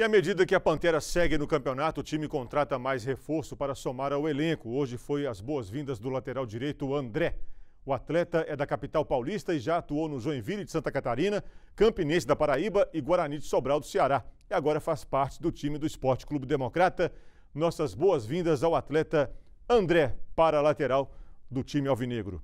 E à medida que a Pantera segue no campeonato, o time contrata mais reforço para somar ao elenco. Hoje foi as boas-vindas do lateral direito André. O atleta é da capital paulista e já atuou no Joinville de Santa Catarina, Campinense da Paraíba e Guarani de Sobral do Ceará. E agora faz parte do time do Esporte Clube Democrata. Nossas boas-vindas ao atleta André para a lateral do time alvinegro.